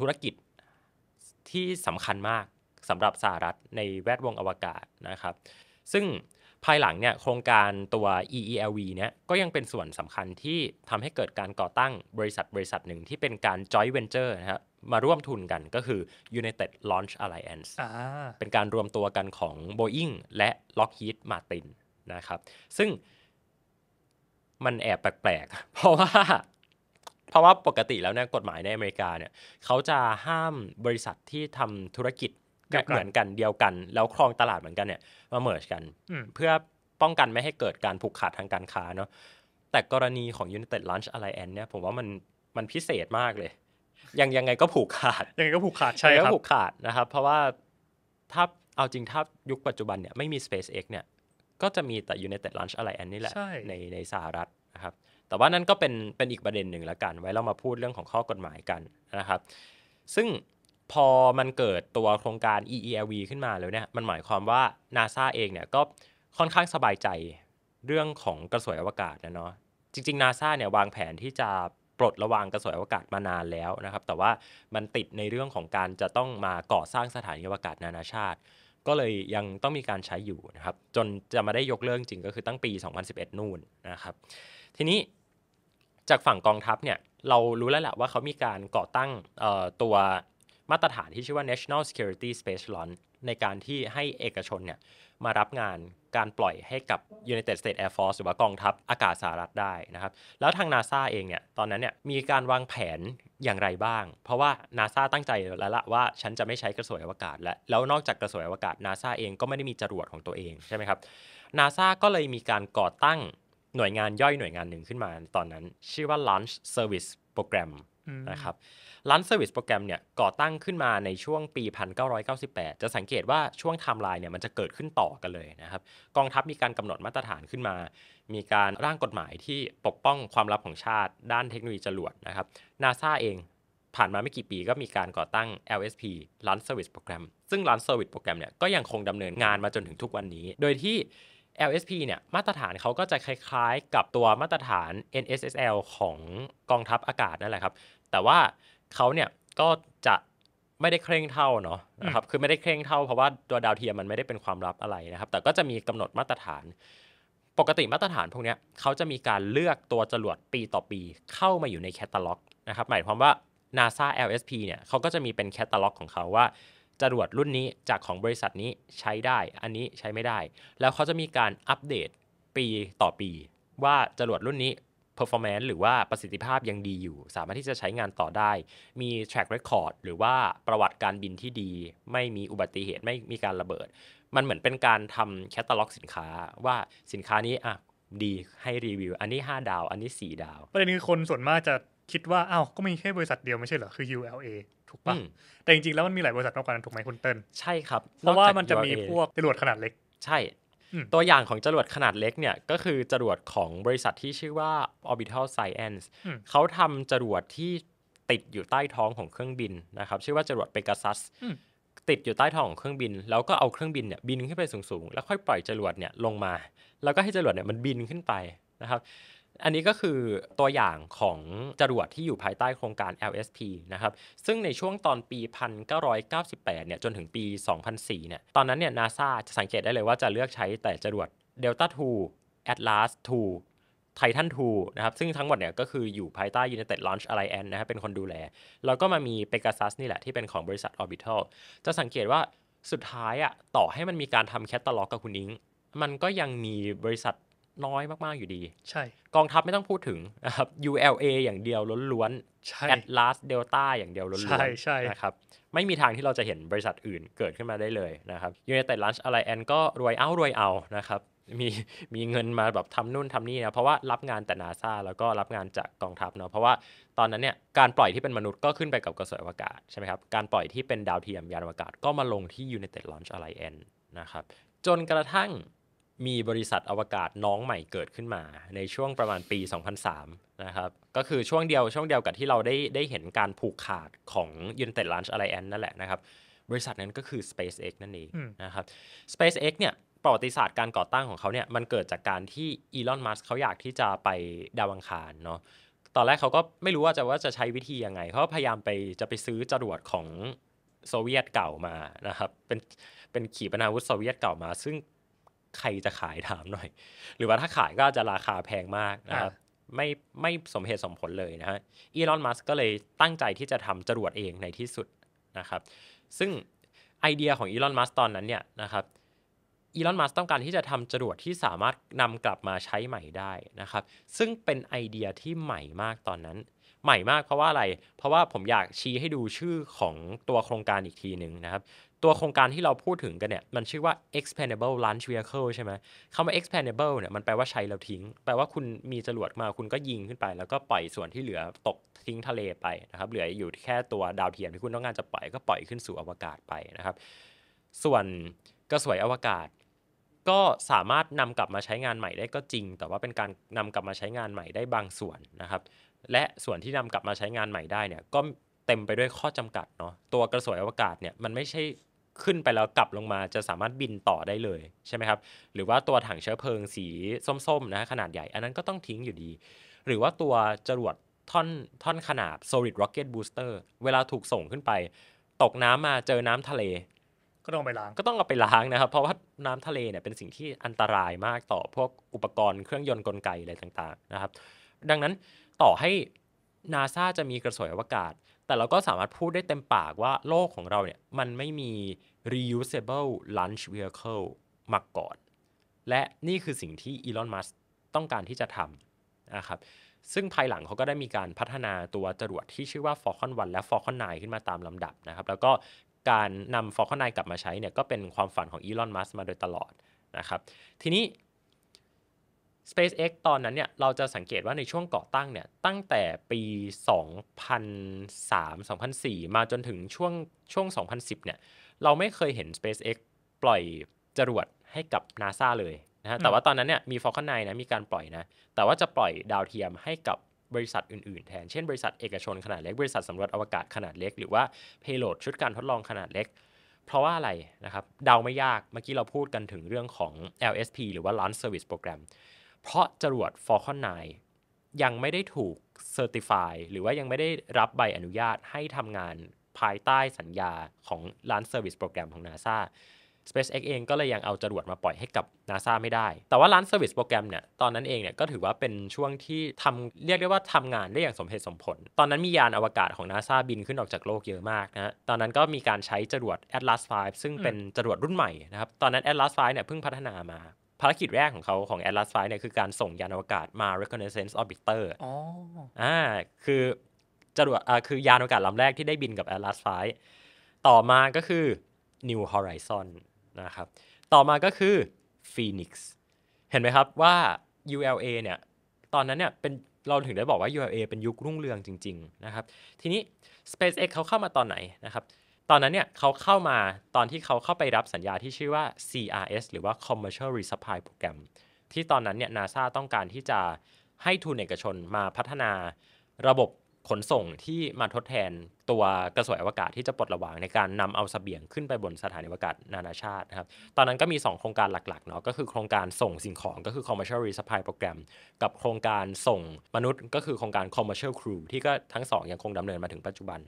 ธุรกิจที่สำคัญมากสำหรับสหรัฐในแวดวงอวกาศนะครับ ซึ่งภายหลังเนี่ยโครงการตัว EELV เนี่ยก็ยังเป็นส่วนสำคัญที่ทำให้เกิดการก่อตั้งบริษัทบริษัทหนึ่งที่เป็นการ joint venture นะครับมาร่วมทุนกันก็คือ United Launch Alliance เป็นการรวมตัวกันของ Boeing และ Lockheed Martin นะครับ ซึ่งมันแอบแปลกๆ เพราะว่าเพราะว่าปกติแล้วเนี่ยกฎหมายในอเมริกาเนี่ยเขาจะห้ามบริษัทที่ทำธุรกิจเหมือนกันเดียวกัน แล้วครองตลาดเหมือนกันเนี่ยมาเมิร์ชกัน เพื่อป้องกันไม่ให้เกิดการผูกขาดทางการค้าเนาะแต่กรณีของ United Lunch Alliance เนี่ย ผมว่ามันมันพิเศษมากเลย ยังยังไงก็ผูกขาดยังไงก็ผูกขาดใช่ครับผูกขาดนะครับ เพราะว่า ถ้าเอาจริงถ้ายุคปัจจุบันเนี่ยไม่มี SpaceX เนี่ย ก็จะมีแต่ United l u n c h Alliance นี่แหละในในสหรัฐนะครับแต่ว่านั่นก็เป็นเป็นอีกประเด็นหนึ่งละกัน ไว้เรามาพูดเรื่องของข้อกฎหมายกันนะครับซึ่งพอมันเกิดตัวโครงการ EELV ขึ้นมาแล้วเนี่ยมันหมายความว่า NASA เองเนี่ยก็ค่อนข้างสบายใจเรื่องของกระสวยอวกาศนะเนาะจริงๆ NASA เนี่ยวางแผนที่จะปลดระวางกระสวยอวกาศมานานแล้วนะครับ แต่ว่ามันติดในเรื่องของการจะต้องมาก่อสร้างสถานีอวกาศนานาชาติ ก็เลยยังต้องมีการใช้อยู่นะครับจนจะมาได้ยกเลิกจริงก็คือตั้งปี 2011 นู่นนะครับทีนี้จากฝั่งกองทัพเนี่ย เรารู้แล้วแหละว่าเขามีการก่อตั้งตัวมาตรฐานที่ชื่อว่า National Security Space Launch ในการที่ให้เอกชนเนี่ยมารับงานการปล่อยให้กับ United States Air Force หรือว่ากองทัพอากาศสหรัฐได้นะครับแล้วทาง NASA เองเนี่ยตอนนั้นเนี่ยมีการวางแผนอย่างไรบ้าง เพราะว่า NASA ตั้งใจแล้วละว่า ฉันจะไม่ใช้กระสวยอวกาศและแล้วนอกจากกระสวยอวกาศ NASA เองก็ไม่ได้มีจรวดของตัวเองใช่ไหมครับ NASA ก็เลยมีการก่อตั้งหน่วยงาน ย่อยหน่วยงานหนึ่งขึ้นมา ตอนนั้นชื่อว่า Launch Service Program นะครับ Launch Service Program เนี่ยก่อตั้งขึ้นมาในช่วงปี 1998 จะสังเกตว่าช่วงไทม์ไลน์เนี่ยมันจะเกิดขึ้นต่อกันเลยนะครับกองทัพมีการกำหนดมาตรฐานขึ้นมา มีการร่างกฎหมายที่ปกป้องความลับของชาติด้านเทคโนโลยีจรวดนะครับนาซาเองผ่านมาไม่กี่ปีก็มีการก่อตั้ง LSP Launch Service Program ซึ่ง Launch Service Program เนี่ยก็ยังคงดำเนินงานมาจนถึงทุกวันนี้โดยที่ LSP เนี่ยมาตรฐานเขาก็จะคล้าย ๆ กับตัวมาตรฐาน NSSL ของกองทัพอากาศนั่นแหละครับ แต่ว่าเขาเนี่ยก็จะไม่ได้เคร่งเท่าเนาะนะครับ คือไม่ได้เคร่งเท่าเพราะว่าตัวดาวเทียมมันไม่ได้เป็นความลับอะไรนะครับ แต่ก็จะมีกำหนดมาตรฐาน ปกติมาตรฐานพวกนี้เขาจะมีการเลือกตัวจรวดปีต่อปีเข้ามาอยู่ในแคตตาล็อกนะครับ หมายความว่า NASA LSP เนี่ยเขาก็จะมีเป็นแคตตาล็อกของเขาว่าจรวดรุ่นนี้จากของบริษัทนี้ใช้ได้ อันนี้ใช้ไม่ได้ แล้วเขาจะมีการอัปเดตปีต่อปี ว่าจรวดรุ่นนี้ performance หรือว่าประสิทธิภาพยังดีอยู่ สามารถที่จะใช้งานต่อได้ มี track record หรือว่าประวัติการบินที่ดี ไม่มีอุบัติเหตุไม่มีการระเบิด มันเหมือนเป็นการทำแคตตาล็อก สินค้าว่าสินค้านี้อ่ะดีให้รีวิว อันนี้ 5 ดาว อันนี้4ดาวประเด็นคือคนส่วนมากจะคิดว่าอ้าวก็มีแค่บริษัทเดียวไม่ใช่เหรอคือ ULA ถูกปะแต่จริงๆแล้วมันมีหลายบริษัทมากกว่านั้นถูกไหมคุณเติ้ลใช่ครับเพราะว่ามันจะมีพวกจรวดขนาดเล็กใช่ ตัวอย่างของจรวดขนาดเล็กเนี่ยก็คือจรวดของบริษัทที่ชื่อว่า Orbital Science เขาทำจรวดที่ติดอยู่ใต้ท้องของเครื่องบินนะครับชื่อว่าจรวดเปกาซัสติดอยู่ใต้ท้องของเครื่องบินแล้วก็เอาเครื่องบินเนี่ยบินขึ้นไปสูงๆ แล้วค่อยปล่อยจรวดเนี่ยลงมา แล้วก็ให้จรวดเนี่ยมันบินขึ้นไปนะครับอันนี้ก็คือตัวอย่างของจรวดที่อยู่ภายใต้โครงการ LSP นะครับ ซึ่งในช่วงตอนปี 1998 เนี่ยจนถึงปี 2004 เนี่ย ตอนนั้นเนี่ยนาซาจะสังเกตได้เลยว่าจะเลือกใช้แต่จรวด Delta 2 Atlas 2 Titan 2นะครับ ซึ่งทั้งหมดเนี่ยก็คืออยู่ภายใต้ United Launch Alliance นะครับเป็นคนดูแล แล้วก็มามี Pegasus นี่แหละที่เป็นของบริษัท Orbital จะสังเกตว่าสุดท้ายอะต่อให้มันมีการทำแคตตาล็อกกับคุณนิ้งมันก็ยังมีบริษัทน้อยมากๆอยู่ดี ใช่ กองทัพไม่ต้องพูดถึงนะครับ ULA อย่างเดียวล้วนๆ Atlas Delta อย่างเดียวล้วนๆนะครับ ไม่มีทางที่เราจะเห็นบริษัทอื่นเกิดขึ้นมาได้เลยนะครับ United Launch Alliance ก็ รวยเอา รวยเอา นะครับ มี มีเงินมาแบบทำนู่นทำนี่นะ เพราะว่ารับงานแต่นาซาแล้วก็รับงานจากกองทัพเนาะ เพราะว่าตอนนั้นเนี่ย การปล่อยที่เป็นมนุษย์ก็ขึ้นไปกับกระสวยอวกาศใช่ไหมครับ การปล่อยที่เป็นดาวเทียมยานอวกาศก็มาลงที่ United Launch Alliance นะครับ จนกระทั่งมีบริษัทอวกาศน้องใหม่เกิดขึ้นมาในช่วงประมาณปี 2003นะครับก็คือช่วงเดียวช่วงเดียวกับที่เราได้ได้เห็นการผูกขาดของ United Launch Alliance นั่นแหละนะครับ บริษัทนั้นก็คือ SpaceX นั่นเองนะครับ SpaceX เนี่ยประวัติศาสตร์การก่อตั้งของเขาเนี่ยมันเกิดจากการที่อีลอนมัสเขาอยากที่จะไปดาวังคารเนาะตอนแรกเขาก็ไม่รู้ว่าจะว่าจะใช้วิธียังไงเขาพยายามไปจะไปซื้อจรวดของโซเวียตเก่ามานะครับเป็นเป็นขีปนาวุธโซเวียตเก่ามาซึ่งใครจะขายถามหน่อย หรือว่าถ้าขายก็จะราคาแพงมากนะครับไม่ไม่สมเหตุสมผลเลยนะฮะอีลอนมัสก์ก็เลยตั้งใจที่จะทำจรวดเองในที่สุดนะครับซึ่งไอเดียของอีลอนมัสก์ตอนนั้นเนี่ยนะครับอีลอนมัสก์ต้องการที่จะทำจรวดที่สามารถนำกลับมาใช้ใหม่ได้นะครับซึ่งเป็นไอเดียที่ใหม่มากตอนนั้นใหม่มากเพราะว่าอะไรเพราะว่าผมอยากชี้ให้ดูชื่อของตัวโครงการอีกทีหนึ่งนะครับ ตัวโครงการที่เราพูดถึงกันเนี่ย มันชื่อว่า expandable launch vehicle ใช่ไหมคำว่า expandable เนี่ยมันแปลว่าใช้แล้วทิ้ง แปลว่าคุณมีจรวดมาคุณก็ยิงขึ้นไป แล้วก็ปล่อยส่วนที่เหลือตกทิ้งทะเลไปนะครับ เหลืออยู่แค่ตัวดาวเทียมที่คุณต้องการจะปล่อยก็ปล่อยขึ้นสู่อวกาศไปนะครับ ส่วนกระสวยอวกาศ ก็สามารถนำกลับมาใช้งานใหม่ได้ก็จริง แต่ว่าเป็นการนำกลับมาใช้งานใหม่ได้บางส่วนนะครับและส่วนที่นำกลับมาใช้งานใหม่ได้เนี่ยก็เต็มไปด้วยข้อจำกัดเนาะตัวกระสวยอวกาศเนี่ย มันไม่ใช่ขึ้นไปแล้วกลับลงมาจะสามารถบินต่อได้เลย ใช่ไหมครับ หรือว่าตัวถังเชื้อเพลิงสีส้มๆนะขนาดใหญ่ อันนั้นก็ต้องทิ้งอยู่ดี หรือว่าตัวจรวดท่อนท่อนขนาด solid rocket booster เวลาถูกส่งขึ้นไป ตกน้ำมาเจอน้ำทะเลก็ต้องไปล้างก็ต้องเอาไปล้างนะครับ เพราะว่าน้ำทะเลเนี่ยเป็นสิ่งที่อันตรายมากต่อพวกอุปกรณ์เครื่องยนต์กลไกอะไรต่างๆนะครับดังนั้นต่อให้นาซาจะมีกระสวยอวกาศ แต่เราก็สามารถพูดได้เต็มปากว่าโลกของเราเนี่ยมันไม่มี reusable launch vehicle มาก่อน และนี่คือสิ่งที่อีลอนมัสต้องการที่จะทำนะครับซึ่งภายหลังเขาก็ได้มีการพัฒนาตัวจรวดที่ชื่อว่า Falcon 1 และ Falcon 9 ขึ้นมาตามลำดับนะครับ แล้วก็การนำ Falcon 9 กลับมาใช้เนี่ยก็เป็นความฝันของอีลอนมัสมาโดยตลอดนะครับทีนี้ SpaceX ตอนนั้นเนี่ยเราจะสังเกตว่าในช่วงก่อตั้งเนี่ยตั้งแต่ปี 2003-2004 มาจนถึงช่วงช่วง 2010 เนี่ยเราไม่เคยเห็น SpaceX ปล่อยจรวดให้กับ NASA เลยนะฮะแต่ว่าตอนนั้นเนี่ยมี Falcon 9 นะมีการปล่อยนะแต่ว่าจะปล่อยดาวเทียมให้กับบริษัทอื่น ๆ แทนเช่นบริษัทเอกชนขนาดเล็ก บริษัทสำรวจอวกาศขนาดเล็กหรือว่า payload ชุดการทดลองขนาดเล็กเพราะว่าอะไรนะครับเดาไม่ยากเมื่อกี้เราพูดกันถึงเรื่องของ LSP หรือว่า Launch Service Program เพราะจรวด Falcon 9ยังไม่ได้ถูกเซอร์ติฟายหรือว่ายังไม่ได้รับใบอนุญาตให้ทำงานภายใต้สัญญาของร้านเซอร์วิสโปรแกรมของ NASA SpaceX เองก็เลยยังเอาจรวดมาปล่อยให้กับ NASA ไม่ได้ แต่ว่าร้านเซอร์วิสโปรแกรมเนี่ยตอนนั้นเองเนี่ยก็ถือว่าเป็นช่วงที่ทำเรียกได้ว่าทำงานได้อย่างสมเหตุสมผล ตอนนั้นมียานอวกาศของ NASA บินขึ้นออกจากโลกเยอะมากนะตอนนั้นก็มีการใช้จรวด Atlas V ซึ่งเป็นจรวดรุ่นใหม่นะครับตอนนั้น Atlas V เนี่ยเพิ่งพัฒนามาภารกิจแรกของเขาของ Atlas V เนี่ยคือการส่งยานอวกาศมา reconnaissance orbiter อ๋ออ่าคือจรวดอ่าคือยานอวกาศลำแรกที่ได้บินกับ Atlas V ต่อมาก็คือ New Horizon นะครับ ต่อมาก็คือ Phoenix เห็นไหมครับว่า ULA เนี่ย ตอนนั้นเนี่ยเป็น เราถึงได้บอกว่า ULA เป็นยุครุ่งเรืองจริงๆนะครับ ทีนี้ SpaceX เขาเข้ามาตอนไหนนะครับตอนนั้นเนี่ยเขาเข้ามาตอนที่เขาเข้าไปรับสัญญาที่ชื่อว่า CRS หรือว่า Commercial Resupply Program ที่ตอนนั้นเนี่ยนาซาต้องการที่จะให้ทุนเอกชนมาพัฒนาระบบขนส่งที่มาทดแทนตัวกระสวยอวกาศที่จะปลดระวางในการนำเอาสเสบียงขึ้นไปบนสถานีอวกาศนานาชาตินะครับตอนนั้นก็มี 2 โครงการหลักๆเนาะก็คือโครงการส่งสิ่งของก็คือ commercial resupply program กับโครงการส่งมนุษย์ ก็คือโครงการ commercial crew ที่ก็ทั้ง 2 ยังคงดำเนินมาถึงปัจจุบัน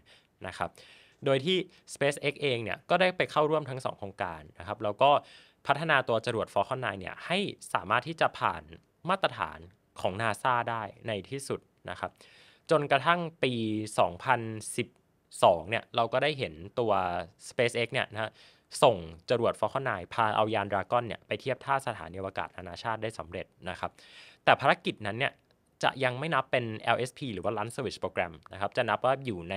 นะครับโดยที่ SpaceX เองเนี่ย ก็ได้ไปเข้าร่วมทั้ง2โครงการนะครับ แล้วก็พัฒนาตัวจรวด Falcon 9 เนี่ย ให้สามารถที่จะผ่านมาตรฐานของ NASA ได้ในที่สุดนะครับ จนกระทั่งปี 2012 เนี่ย เราก็ได้เห็นตัว SpaceX เนี่ยนะส่งจรวด Falcon 9 พาเอายานดราก้อนเนี่ย ไปเทียบท่าสถานีอวกาศนานาชาติได้สำเร็จนะครับ แต่ภารกิจนั้นเนี่ย จะยังไม่นับเป็น LSP หรือว่า Launch Service Program นะครับ จะนับว่าอยู่ใน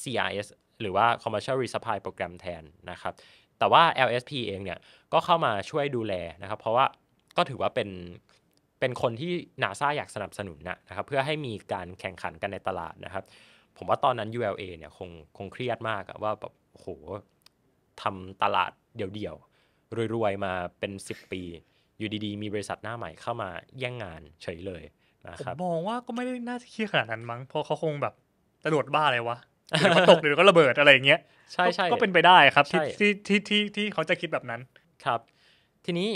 CRS หรือว่า commercial resupply program แทนนะครับ แต่ว่า LSP เองเนี่ย ก็เข้ามาช่วยดูแลนะครับ เพราะว่าก็ถือว่าเป็น เป็นคนที่นาซาอยากสนับสนุนนะครับ เพื่อให้มีการแข่งขันกันในตลาดนะครับ ผมว่าตอนนั้น ULA เนี่ย คงคงเครียดมากว่าแบบโหทำตลาดเดี่ยวๆ รวยๆ มาเป็น 10 ปี อยู่ดีๆ มีบริษัทหน้าใหม่เข้ามาแย่งงานเฉยเลยนะครับผมมองว่าก็ไม่ได้น่าจะเครียดขนาดนั้นมั้งเพราะเขาคงแบบตะดวดบ้าอะไรวะเดี๋ยวก็ตกเดี๋ยวก็ระเบิดอะไรอย่างเงี้ยใช่ใช่ก็เป็นไปได้ครับที่ที่ที่ที่เขาจะคิดแบบนั้นครับ ทีนี้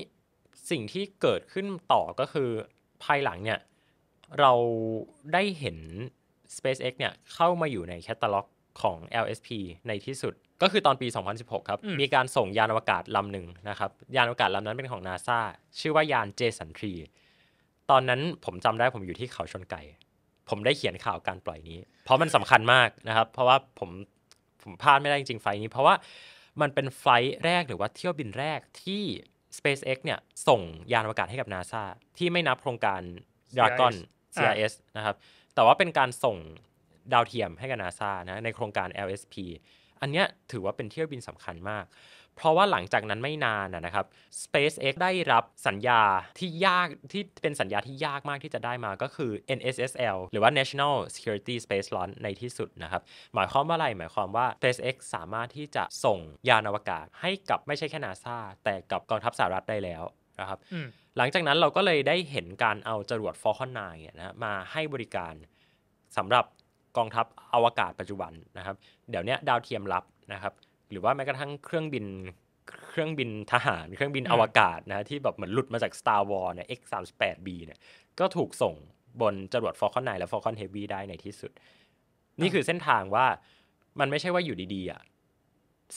สิ่งที่เกิดขึ้นต่อก็คือภายหลังเนี่ยเราได้เห็น SpaceX เนี่ยเข้ามาอยู่ในแคตตาล็อกของ LSP ในที่สุด ก็คือตอนปี 2016 ครับ มีการส่งยานอวกาศลำหนึ่งนะครับ ยานอวกาศลำนั้นเป็นของ NASA ชื่อว่ายานเจสันทรีตอนนั้นผมจำได้ผมอยู่ที่เขาชนไก่ผมได้เขียนข่าวการปล่อยนี้เพราะมันสำคัญมากนะครับ เพราะว่าผมผมพลาดไม่ได้จริงไฟนี้ เพราะว่ามันเป็นไฟล์แรกหรือว่าเที่ยวบินแรกที่ SpaceX เนี่ยส่งยานอวกาศให้กับ NASA ที่ไม่นับโครงการ Dragon CRS นะครับแต่ว่าเป็นการส่งดาวเทียมให้กับ NASA นะในโครงการ LSP อันนี้ถือว่าเป็นเที่ยวบินสำคัญมากเพราะว่าหลังจากนั้นไม่นานนะครับ SpaceX ได้รับสัญญาที่ยากที่เป็นสัญญาที่ยากมากที่จะได้มาก็คือ NSSL หรือว่า National Security Space Launch ในที่สุดนะครับ หมายความว่าอะไรหมายความว่า SpaceX สามารถที่จะส่งยานอวกาศ ให้กับไม่ใช่แค่นาซาแต่กับกองทัพสหรัฐได้แล้วนะครับหลังจากนั้นเราก็เลยได้เห็นการเอาจรวด Falcon 9นะมาให้บริการสำหรับกองทัพอวกาศปัจจุบันนะครับ เดี๋ยวนี้ดาวเทียมรับนะครับหรือว่าแม้กระทั่งเครื่องบินเครื่องบินทหาร เครื่องบินอวกาศนะที่แบบเหมือนหลุดมาจาก Star Wars เนี่ย X38B เนี่ย ก็ถูกส่งบนจรวด Falcon 9 และ Falcon Heavy ได้ในที่สุด นี่คือเส้นทางว่ามันไม่ใช่ว่าอยู่ดี ๆ อ่ะ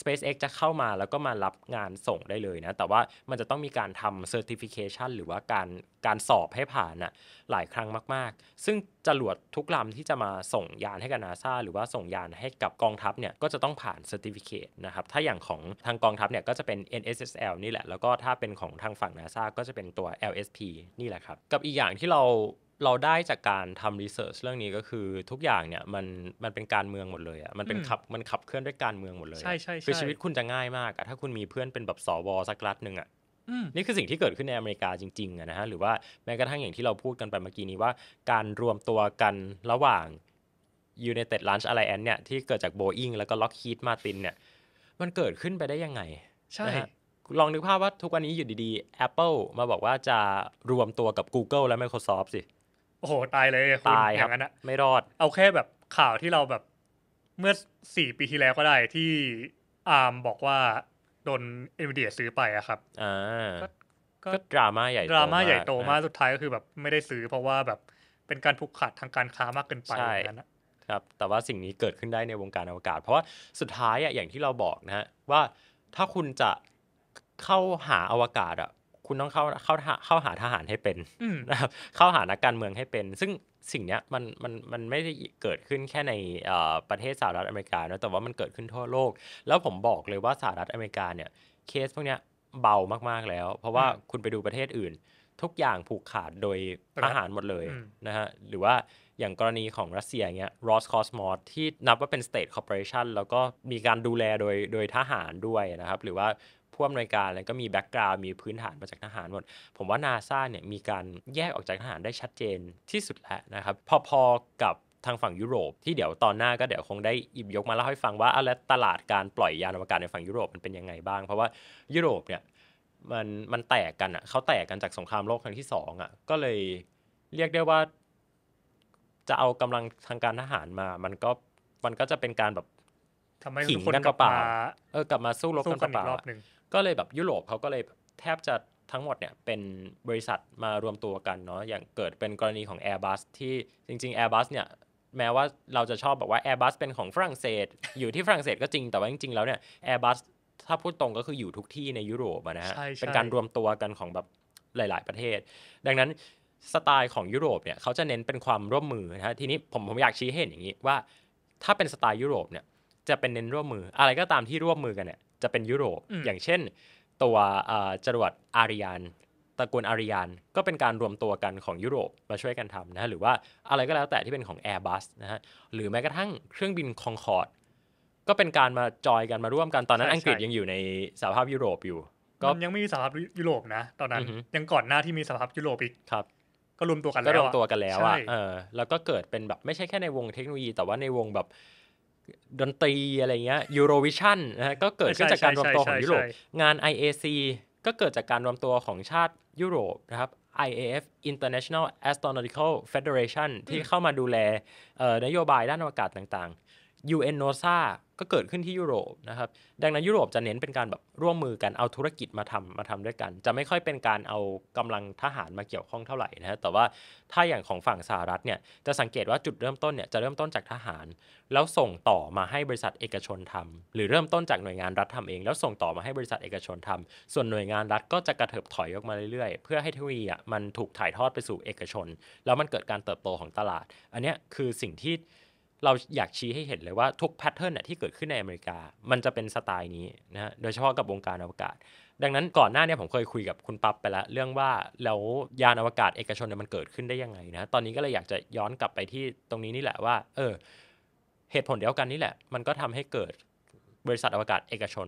SpaceX จะเข้ามาแล้วก็มารับงานส่งได้เลยนะ แต่ว่ามันจะต้องมีการทำ Certification หรือว่าการการสอบให้ผ่านนะหลายครั้งมากๆ ซึ่งจรวดทุกลำที่จะมาส่งยานให้กับนาซาหรือว่าส่งยานให้กับกองทัพเนี่ยก็จะต้องผ่าน Certificate นะครับ ถ้าอย่างของทางกองทัพเนี่ยก็จะเป็น NSSL นี่แหละ แล้วก็ถ้าเป็นของทางฝั่งนาซาก็จะเป็นตัว LSP นี่แหละครับ กับอีกอย่างที่เราเราได้จากการทำรีเสิร์ชเรื่องนี้ก็คือ ทุกอย่างเนี่ยมันมันเป็นการเมืองหมดเลยอะ่ะมันเป็นขับมันขับเคลื่อนด้วยการเมืองหมดเลยใช่ใช่คือชีวิตคุณจะง่ายมากอะถ้าคุณมีเพื่อนเป็นแบบสวสักรัฐหนึ่งอะนี่คือสิ่งที่เกิดขึ้นในอเมริกาจริงๆนะฮะหรือว่าแม้กระทั่งอย่างที่เราพูดกันไปเมื่อกี้นี้ว่าการรวมตัวกันระหว่าง United Launch Alliance เนี่ยที่เกิดจาก Boeing แล้วก็ Lockheed Martin เนี่ยมันเกิดขึ้นไปได้ยังไง ใช่ลองนึกภาพว่าทุกวันนี้อยู่ดี ๆ Apple มาบอกว่าจะรวมตัวกับ Google และ Microsoft สิโอ้โห ตายเลยคุณตายครับนั้นะไม่รอด เอาแค่แบบข่าวที่เราแบบเมื่อสี่ปีที่แล้วก็ได้ที่อาร์มบอกว่า โดนเอ็นวีเดียซื้อไปอะครับอ่าก็ดราม่าใหญ่ดราม่าใหญ่โตมากสุดท้ายก็คือแบบไม่ได้ซื้อเพราะว่าแบบเป็นการผูกขาดทางการค้ามากเกินไปใช่ครับ แต่ว่าสิ่งนี้เกิดขึ้นได้ในวงการอวกาศ เพราะว่าสุดท้ายอะอย่างที่เราบอกนะฮะว่าถ้าคุณจะเข้าหาอวกาศอะคุณต้องเข้าเข้าเข้าหาทหารให้เป็นนะครับเข้าหานักการเมืองให้เป็น ซึ่งสิ่งนี้มันมันมันไม่ได้เกิดขึ้นแค่ในประเทศสหรัฐอเมริกานะแต่ว่ามันเกิดขึ้นทั่วโลก แล้วผมบอกเลยว่าสหรัฐอเมริกาเนี่ยเคสพวกเนี้ยเบามากๆแล้ว เพราะว่าคุณไปดูประเทศอื่น ทุกอย่างผูกขาดโดยทหารหมดเลยนะฮะหรือว่าอย่างกรณีของรัสเซียเงี้ยรอสคอสมอสที่นับว่าเป็น state corporation แล้วก็มีการดูแลโดยโดยทหารด้วยนะครับ หรือว่าู้อำนวยการแล้วก็มีแบ็กกราวมีพื้นฐานมาจากทหารหมดผมว่านาซาเนี่ยมีการแยกออกจากทหารได้ชัดเจนที่สุดแล้วนะครับพอๆกับทางฝั่งยุโรป ที่เดี๋ยวตอนหน้าก็เดี๋ยวคงได้หยิบยกมาเล่าให้ฟังว่าอะไรตลาดการปล่อยยานอวกาศในฝั่งยุโรปมันเป็นยังไงบ้าง เพราะว่ายุโรปเนี่ยมันมันแตกกันอ่ะเขาแตกกันจากสงครามโลกครั้งที่สองอ่ะก็เลยเรียกได้ว่า จะเอากำลังทางการทหารมา มันก็มันก็จะเป็นการแบบทำให้ขิงกันเปล่าเออกลับมาสู้รบกันเปล่าก็เลยแบบยุโรปเขาก็เลยแทบจะทั้งหมดเนี่ยเป็นบริษัทมารวมตัวกันเนาะอย่างเกิดเป็นกรณีของ Airbus ที่จริง ๆ Airbus เนี่ยแม้ว่าเราจะชอบบอกว่า Airbus เป็นของฝรั่งเศสอยู่ที่ฝรั่งเศสก็จริง แต่ว่าจริงๆแล้วเนี่ย Airbus ถ้าพูดตรงก็คืออยู่ทุกที่ในยุโรปนะฮะเป็นการรวมตัวกันของแบบหลาย ๆประเทศ ดังนั้นสไตล์ของยุโรปเนี่ยเขาจะเน้นเป็นความร่วมมือนะะทีนี้ผมผมอยากชี้เห็นอย่างนี้ว่า ถ้าเป็นสไตล์ยุโรปเนี่ยจะเป็นเน้นร่วมมืออะไรก็ตามที่ร่วมมือกันเนี่ยจะเป็นยุโรปอย่างเช่น ตัวจรวดอารยานตระกูลอารยานก็เป็นการรวมตัวกันของยุโรปมาช่วยกันทำนะฮะหรือว่าอะไรก็แล้วแต่ที่เป็นของ Airbus นะฮะหรือแม้กระทั่งเครื่องบินคองคอร์ดก็เป็นการมาจอยกันมาร่วมกันตอนนั้นอังกฤษยังอยู่ในสหภาพยุโรปอยู่ ก็ยังไม่มีสหภาพยุโรปนะตอนนั้นยังก่อนหน้าที่มีสหภาพยุโรปอีกครับก็รวมตัวกันแล้วก็รวมตัวกันแล้วอ่ะเออแล้วก็เกิดเป็นแบบไม่ใช่แค่ในวงเทคโนโลยีแต่ว่าในวงแบบดนตรีอะไรเงี้ยยูโรวิชั่นนะฮะก็เกิดขึ้นจากการรวมตัวของยุโรปงาน IAC ก็เกิดจากการรวมตัวของชาติยุโรปนะครับ IAF International Astronautical Federation ที่เข้ามาดูแลนโยบายด้านอวกาศต่างๆ UN NOSA ก็เกิดขึ้นที่ยุโรปนะครับ ดังนั้นยุโรปจะเน้นเป็นการแบบร่วมมือกัน เอาธุรกิจมาทำมาทำด้วยกัน จะไม่ค่อยเป็นการเอากำลังทหารมาเกี่ยวข้องเท่าไหร่นะฮะแต่ว่าถ้าอย่างของฝั่งสหรัฐเนี่ย จะสังเกตว่าจุดเริ่มต้นเนี่ยจะเริ่มต้นจากทหาร แล้วส่งต่อมาให้บริษัทเอกชนทำหรือเริ่มต้นจากหน่วยงานรัฐทำเองแล้วส่งต่อมาให้บริษัทเอกชนทำ ส่วนหน่วยงานรัฐก็จะกระเถิบถอยออกมาเรื่อยๆ เพื่อให้ทวยีอ่ะมันถูกถ่ายทอดไปสู่เอกชน แล้วมันเกิดการเติบโตของตลาด อันนี้คือสิ่งที่เราอยากชี้ให้เห็นเลยว่าทุกแพทเทิร์นที่เกิดขึ้นในอเมริกา มันจะเป็นสไตล์นี้นะโดยเฉพาะกับวงการอวกาศ ดังนั้นก่อนหน้านี้ผมเคยคุยกับคุณปั๊บไปแล้ว เรื่องว่าแล้วยานอวกาศเอกชนเนี่ยมันเกิดขึ้นได้ยังไงนะ ตอนนี้ก็เลยอยากจะย้อนกลับไปที่ตรงนี้นี่แหละว่า เออ เหตุผลเดียวกันนี่แหละมันก็ทำให้เกิดบริษัทอวกาศเอกชน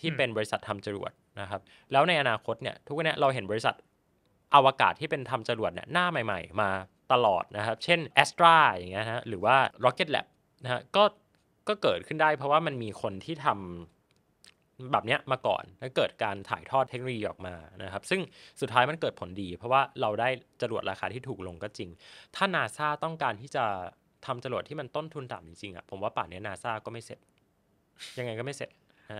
ที่เป็นบริษัททำจรวดนะครับ แล้วในอนาคตเนี่ยทุกวันนี้เราเห็นบริษัทอวกาศที่เป็นทำจรวดเนี่ยหน้าใหม่ๆมาตลอดนะครับ เช่น Astra อย่างเงี้ยนะหรือว่า Rocket Lab นะฮะก็ก็เกิดขึ้นได้เพราะว่ามันมีคนที่ทำแบบเนี้ยมาก่อนแล้วเกิดการถ่ายทอดเทคโนโลยีออกมานะครับซึ่งสุดท้ายมันเกิดผลดีเพราะว่าเราได้จรวดราคาที่ถูกลงก็จริง ถ้านาซาต้องการที่จะทำจรวดที่มันต้นทุนต่ำจริงๆอะ่ะผมว่าป่านนี้นาซาก็ไม่เสร็จ ยังไงก็ไม่เสร็จ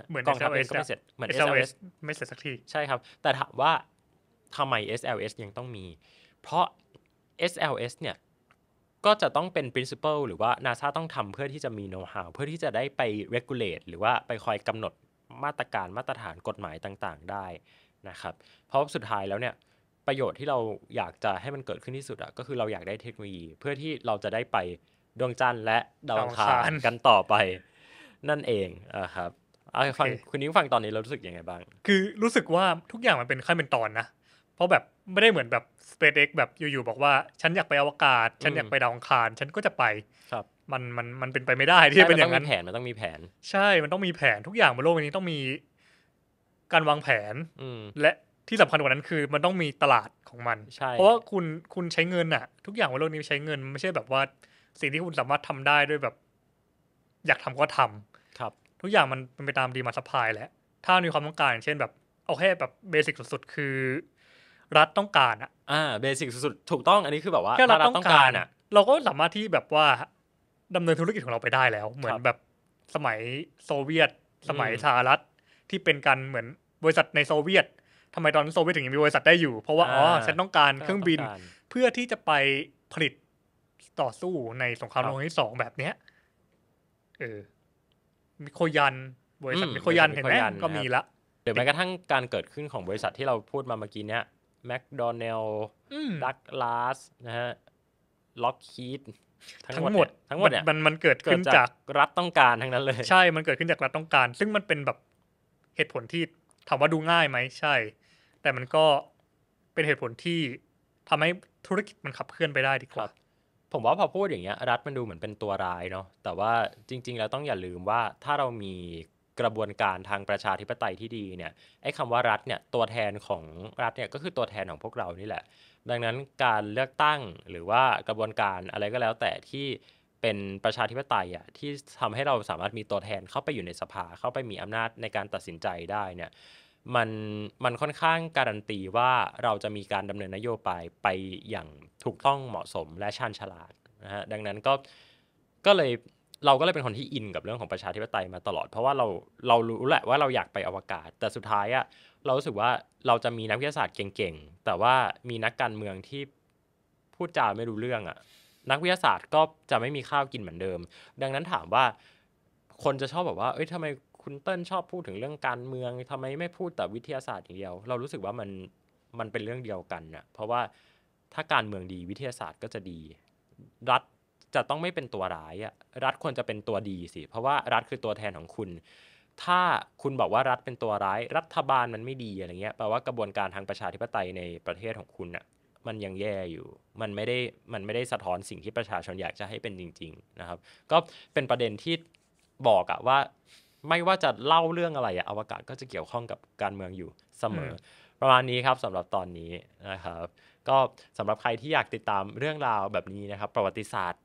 เหมือนกองทัพเองก็ไม่เสร็จเหมือน SLS ไม่เสร็จสักทีใช่ครับแต่ถามว่าทำไม SLS ยังต้องมี เพราะ SLS เนี่ย ก็จะต้องเป็น principle หรือว่า NASA ต้องทำเพื่อที่จะมี know-how เพื่อที่จะได้ไป regulate หรือว่าไปคอยกำหนดมาตรการมาตรฐานกฎหมายต่างๆ ได้นะครับ เพราะสุดท้ายแล้วเนี่ยประโยชน์ที่เราอยากจะให้มันเกิดขึ้นที่สุดอะก็คือเราอยากได้เทคโนโลยี เพื่อที่เราจะได้ไปดวงจันทร์ และดาวอังคารกันต่อไปนั่นเองอะครับ okay. ฟังคุณนิ้งฟังตอนนี้เรารู้สึกยังไงบ้าง คือรู้สึกว่าทุกอย่างมันเป็นขั้นเป็นตอนนะเพราะแบบไม่ได้เหมือนแบบ SpaceX แบบอยู่ๆบอกว่า ฉันอยากไปอวกาศ ฉันอยากไปดาวอังคารฉันก็จะไปครับมันมันมันเป็นไปไม่ได้ ที่จะเป็นอย่างนั้นแผนมันต้องมีแผน ใช่มันต้องมีแผน ทุกอย่างบนโลกนี้ต้องมีการวางแผนและที่สำคัญกว่านั้นคือ มันต้องมีตลาดของมันเพราะว่าคุณคุณใช้เงินอะทุกอย่างบนโลกนี้ใช้เงินไม่ใช่แบบว่าสิ่งที่คุณสามารถทำได้ด้วยแบบ อยากทำก็ทำ ครับ ทุกอย่างมันเป็นไปตามดีมาสปายแหละถ้ามีความต้องการเช่นแบบเอาแค่แบบเบสิกสุดๆคือรัฐต้องการอ่ะอ่าเบสิกสุดๆถูกต้องอันนี้คือแบบว่าแค่รัฐต้องการอ่ะเราก็สามารถที่แบบว่า ดำเนินธุรกิจของเราไปได้แล้ว เหมือนแบบสมัยโซเวียต สมัยสหรัฐ ที่เป็นการเหมือนบริษัทในโซเวียต ทำไมตอนโซเวียตถึงยังมีบริษัทได้อยู่ เพราะว่าอ๋อฉันต้องการเครื่องบินเพื่อที่จะไปผลิตต่อสู้ในสงครามโลกครั้งที่สองแบบเนี้ยเออมิโคยันบริษัทมิโคยันเห็นไหมก็มีละหรือแม้กระทั่งการเกิดขึ้นของบริษัทที่เราพูดมาเมื่อกี้เนี้ยแม็กดนัลดักลาสนะฮะล็อกคีดทั้งหมด ทั้งหมดเนี่ยมันมันเกิดขึ้นจากรัฐต้องการทั้งนั้นเลยใช่ มันเกิดขึ้นจากรัฐต้องการ ซึ่งมันเป็นแบบเหตุผลที่ถามว่าดูง่ายไหมใช่ แต่มันก็เป็นเหตุผลที่ทำให้ธุรกิจมันขับเคลื่อนไปได้ดีกว่าผมว่าพอพูดอย่างเงี้ย รัฐมันดูเหมือนเป็นตัวร้ายเนาะแต่ว่าจริงๆแล้วต้องอย่าลืมว่าถ้าเรามีกระบวนการทางประชาธิปไตยที่ดีเนี่ยไอ้คำว่ารัฐเนี่ยตัวแทนของรัฐเนี่ยก็คือตัวแทนของพวกเรานี่แหละ ดังนั้นการเลือกตั้งหรือว่ากระบวนการอะไรก็แล้ว แต่ที่เป็นประชาธิปไตยอ่ะที่ทำให้เราสามารถมีตัวแทนเข้าไปอยู่ในสภาเข้าไปมีอำนาจในการตัดสินใจได้เนี่ยมันมันค่อนข้างการันตีว่าเราจะมีการดำเนินนโยบายไปอย่างถูกต้องเหมาะสมและชาญฉลาดนะฮะดังนั้นก็ก็เลยเราก็เลยเป็นคนที่อินกับเรื่องของประชาธิปไตยมาตลอดเพราะว่าเราเรารู้แหละว่าเราอยากไปอวกาศ แต่สุดท้ายอะเราสึกว่าเราจะมีนักวิทยาศาสตร์เก่งๆแต่ว่ามีนักการเมืองที่พูดจาไม่รู้เรื่องอะนักวิทยาศาสตร์ก็จะไม่มีข้าวกินเหมือนเดิม ดังนั้นถามว่าคนจะชอบแบบว่าเอ้ยทำไมคุณเติ้ลชอบพูดถึงเรื่องการเมืองทำไมไม่พูดแต่วิทยาศาสตร์อย่างเดียว เรารู้สึกว่ามันมันเป็นเรื่องเดียวกันนะเพราะว่าถ้าการเมืองดีวิทยาศาสตร์ก็จะดีรัฐจะต้องไม่เป็นตัวร้ายอะรัฐควรจะเป็นตัวดีสิ เพราะว่ารัฐคือตัวแทนของคุณ ถ้าคุณบอกว่ารัฐเป็นตัวร้าย รัฐบาลมันไม่ดีอะไรเงี้ยแปลว่ากระบวนการทางประชาธิปไตยในประเทศของคุณอะมันยังแย่อยู่มันไม่ได้มันไม่ได้สะท้อนสิ่งที่ประชาชนอยากจะให้เป็นจริงๆนะครับก็เป็นประเด็นที่บอกอะว่า ไม่ว่าจะเล่าเรื่องอะไรอะอวกาศก็จะเกี่ยวข้องกับการเมืองอยู่เสมอ ประมาณนี้ครับสำหรับตอนนี้นะครับก็สำหรับใครที่อยากติดตามเรื่องราวแบบนี้นะครับ ประวัติศาสตร์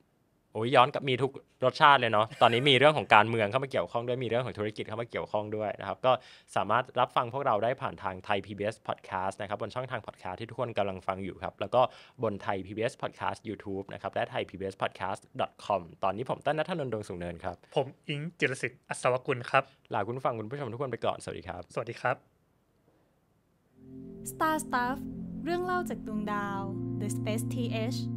อ้ยย้อนกับมีทุกรสชาติเลยเนาะตอนนี้มีเรื่องของการเมืองเข้ามาเกี่ยวข้องด้วยมีเรื่องของธุรกิจเข้ามาเกี่ยวข้องด้วยนะครับ ก็สามารถรับฟังพวกเราได้ผ่านทางไทย PBS Podcast นะครับบนช่องทางพอดแคสต์ที่ทุกคนกำลังฟังอยู่ครับ แล้วก็บนไทย PBS Podcast YouTube นะครับและไทย PBS Podcast com ตอนนี้ผมต้นนัทนนท์ดวงสุงเนินครับ ผมอิงจิรสิทธิ์ อัศวกุลครับลาคุณฟังคุณผู้ชมทุกคนไปก่อนสวัสดีครับสวัสดีครับ Star Stuff เรื่องเล่าจากดวงดาว The Space TH